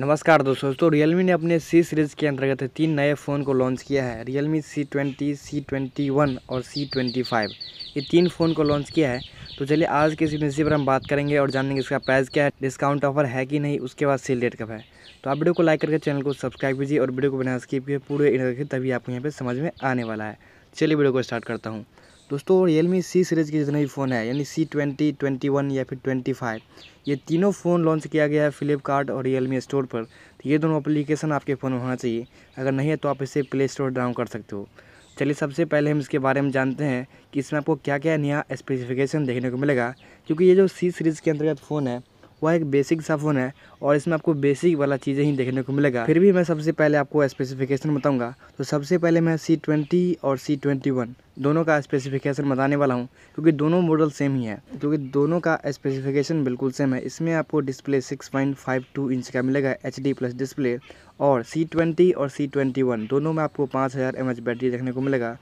नमस्कार दोस्तों तो रियलमी ने अपने सी सीरीज़ के अंतर्गत तीन नए फ़ोन को लॉन्च किया है Realme C twenty C twenty one और सी ट्वेंटी फाइव ये तीन फ़ोन को लॉन्च किया है तो चलिए आज के इस पर हम बात करेंगे और जानेंगे इसका प्राइस क्या है डिस्काउंट ऑफर है कि नहीं उसके बाद सेल डेट कब है तो आप वीडियो को लाइक करके चैनल को सब्सक्राइब कीजिए और वीडियो को बिना स्कीप किए पूरे तभी आपको यहाँ पर समझ में आने वाला है चलिए वीडियो को स्टार्ट करता हूँ दोस्तों रियलमी सी सीरीज़ के जितने भी फ़ोन है यानी सी ट्वेंटी ट्वेंटी वन या फिर ट्वेंटी फाइव ये तीनों फ़ोन लॉन्च किया गया है फ्लिपकार्ट और रियलमी स्टोर पर तो ये दोनों अप्लीकेशन आपके फ़ोन में होना चाहिए अगर नहीं है तो आप इसे प्ले स्टोर डाउन कर सकते हो चलिए सबसे पहले हम इसके बारे में जानते हैं कि इसमें आपको क्या क्या नया स्पेसिफिकेशन देखने को मिलेगा क्योंकि ये जो सी सीरीज़ के अंतर्गत फ़ोन है वह एक बेसिक सा फ़ोन है और इसमें आपको बेसिक वाला चीज़ें ही देखने को मिलेगा फिर भी मैं सबसे पहले आपको स्पेसिफिकेशन बताऊंगा तो सबसे पहले मैं सी ट्वेंटी और सी ट्वेंटी वन दोनों का स्पेसिफिकेशन बताने वाला हूँ क्योंकि दोनों मॉडल सेम ही है क्योंकि दोनों का स्पेसिफिकेशन बिल्कुल सेम है इसमें आपको डिस्प्ले सिक्स इंच का मिलेगा एच प्लस डिस्प्ले और सी ट्वेंटी और सी ट्वेंटी वन दोनों में आपको पाँच हज़ार एम एच बैटरी देखने को मिलेगा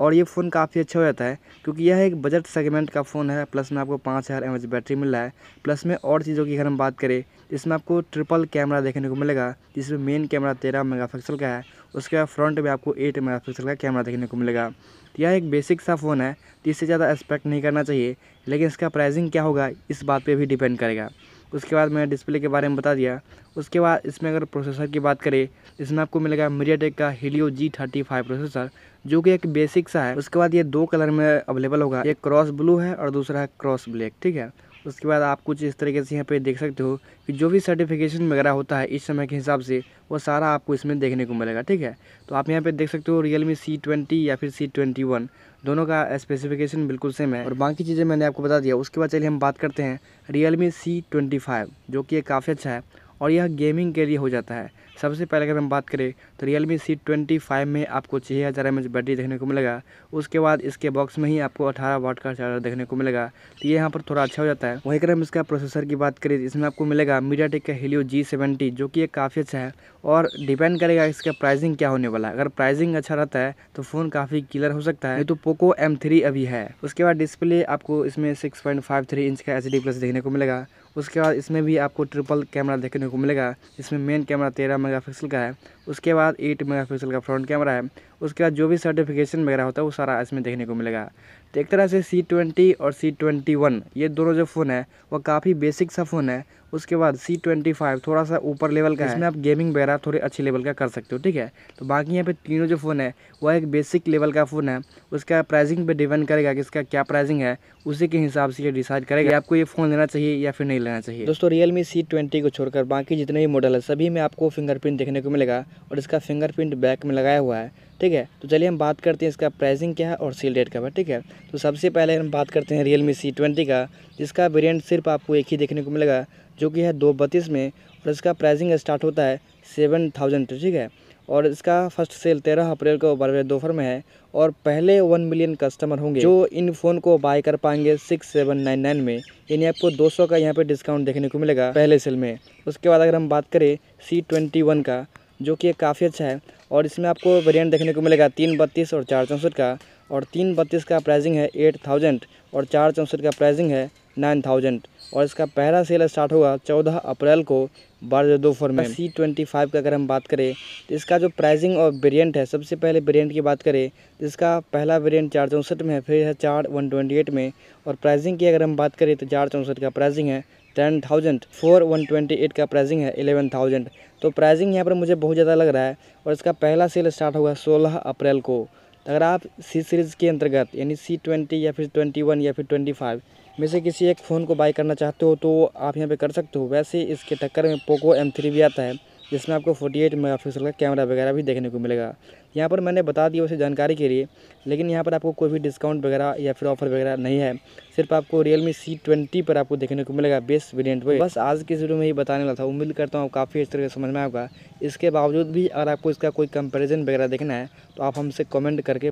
और ये फ़ोन काफ़ी अच्छा हो जाता है क्योंकि यह एक बजट सेगमेंट का फ़ोन है प्लस में आपको पाँच हज़ार एम एच बैटरी मिल रहा है प्लस में और चीज़ों की अगर हम बात करें इसमें आपको ट्रिपल कैमरा देखने को मिलेगा जिसमें मेन कैमरा तेरह मेगापिक्सल का है उसके बाद फ्रंट में आपको एट मेगापिक्सल का कैमरा देखने को मिलेगा तो यह एक बेसिक सा फ़ोन है तो इससे ज़्यादा एक्सपेक्ट नहीं करना चाहिए लेकिन इसका प्राइसिंग क्या होगा इस बात पर भी डिपेंड करेगा उसके बाद मैंने डिस्प्ले के बारे में बता दिया उसके बाद इसमें अगर प्रोसेसर की बात करें इसमें आपको मिलेगा मीडियाटेक का Helio G thirty five processor जो कि एक बेसिक सा है उसके बाद ये दो कलर में अवेलेबल होगा एक क्रॉस ब्लू है और दूसरा है क्रॉस ब्लैक ठीक है उसके बाद आप कुछ इस तरीके से यहाँ पे देख सकते हो कि जो भी सर्टिफिकेशन वगैरह होता है इस समय के हिसाब से वो सारा आपको इसमें देखने को मिलेगा ठीक है तो आप यहाँ पे देख सकते हो रियल मी सी ट्वेंटी या फिर सी ट्वेंटी वन दोनों का स्पेसिफिकेशन बिल्कुल सेम है और बाकी चीज़ें मैंने आपको बता दिया उसके बाद चलिए हम बात करते हैं Realme C twenty five जो कि काफ़ी अच्छा है और यह गेमिंग के लिए हो जाता है सबसे पहले अगर हम बात करें तो Realme C twenty five में आपको छः हज़ार एम एच बैटरी देखने को मिलेगा उसके बाद इसके बॉक्स में ही आपको अठारह वाट का चार्जर देखने को मिलेगा तो ये यहाँ पर थोड़ा अच्छा हो जाता है वहीं अगर हम इसका प्रोसेसर की बात करें तो इसमें आपको मिलेगा मीडिया टेक का हेलियो जी सेवेंटी जो कि काफ़ी अच्छा है और डिपेंड करेगा इसका प्राइसिंग क्या होने वाला है अगर प्राइसिंग अच्छा रहता है तो फ़ोन काफ़ी क्लियर हो सकता है तो पोको एम थ्री अभी है उसके बाद डिस्प्ले आपको इसमें six point five three inch का एच डी प्लस देखने को मिलेगा उसके बाद इसमें भी आपको ट्रिपल कैमरा देखने देखने को मिलेगा जिसमें मेन कैमरा तेरह मेगापिक्सल का है उसके बाद एट मेगापिक्सल का फ्रंट कैमरा है उसके बाद जो भी सर्टिफिकेशन वगैरह होता है वो सारा इसमें देखने को मिलेगा तो एक तरह से सी ट्वेंटी और सी ट्वेंटी वन ये दोनों जो फ़ोन है वो काफ़ी बेसिक सा फ़ोन है उसके बाद सी ट्वेंटी फाइव थोड़ा सा ऊपर लेवल का हाँ। इसमें आप गेमिंग वगैरह थोड़ी अच्छी लेवल का कर सकते हो ठीक है तो बाकी यहाँ पे तीनों जो फ़ोन है वह एक बेसिक लेवल का फ़ोन है उसका प्राइसिंग पर डिपेंड करेगा कि इसका क्या प्राइसिंग है उसी के हिसाब से ये डिसाइड करेगा आपको ये फ़ोन लेना चाहिए या फिर नहीं लेना चाहिए दोस्तों रियल मी सी ट्वेंटी को छोड़कर बाकी जितने भी मॉडल है सभी में आपको फिंगरप्रिंट देखने को मिलेगा और इसका फिंगरप्रिंट बैक में लगाया हुआ है ठीक है तो चलिए हम बात करते हैं इसका प्राइसिंग क्या है और सेल डेट का ठीक है तो सबसे पहले हम बात करते हैं रियल मी सी ट्वेंटी का जिसका वेरियंट सिर्फ आपको एक ही देखने को मिलेगा जो कि है दो बत्तीस में और इसका प्राइसिंग स्टार्ट होता है सेवन थाउजेंड ठीक है और इसका फर्स्ट सेल तेरह अप्रैल को बारह दोपहर में है और पहले वन मिलियन कस्टमर होंगे जो इन फ़ोन को बाय कर पाएंगे सिक्स सेवन नाइन नाइन में यानी आपको दो सौ का यहाँ पे डिस्काउंट देखने को मिलेगा पहले सेल में उसके बाद अगर हम बात करें सी ट्वेंटी वन का जो कि काफ़ी अच्छा है और इसमें आपको वेरिएंट देखने को मिलेगा तीन बत्तीस और चार चौंसठ का और तीन बत्तीस का प्राइसिंग है एट थाउजेंड और चार चौंसठ का प्राइसिंग है नाइन थाउजेंड और इसका पहला सेल स्टार्ट होगा चौदह अप्रैल को बारह दो फोर में सी ट्वेंटी फाइव का अगर हम बात करें तो इसका जो प्राइसिंग और वेरिएंट है सबसे पहले वेरिएंट की बात करें तो इसका पहला वेरिएंट चार चौंसठ में है फिर है चार वन ट्वेंटी एट में और प्राइसिंग की अगर हम बात करें तो चार चौंसठ का प्राइसिंग है ten thousand four one twenty eight का प्राइसिंग है एलेवन थाउजेंड तो प्राइसिंग यहाँ पर मुझे बहुत ज़्यादा लग रहा है और इसका पहला सेल स्टार्ट होगा सोलह अप्रैल को अगर आप सी सीरीज़ के अंतर्गत यानी सी ट्वेंटी या फिर ट्वेंटी वन या फिर ट्वेंटी फाइव में से किसी एक फ़ोन को बाई करना चाहते हो तो आप यहाँ पर कर सकते हो वैसे इसके टक्कर में पोको एम थ्री भी आता है जिसमें आपको 48 पिक्सल का कैमरा वगैरह भी देखने को मिलेगा यहाँ पर मैंने बता दिया उसे जानकारी के लिए लेकिन यहाँ पर आपको कोई भी डिस्काउंट वगैरह या फिर ऑफर वगैरह नहीं है सिर्फ आपको रियल मी सी ट्वेंटी पर आपको देखने को मिलेगा बेस्ट वेरियंट पर बस आज के वीडियो में ही बताने वाला था उम्मीद करता हूँ काफ़ी अच्छी तरह से समझ में आएगा इसके बावजूद भी अगर आपको इसका कोई कंपेरिजन वगैरह देखना है तो आप हमसे कमेंट करके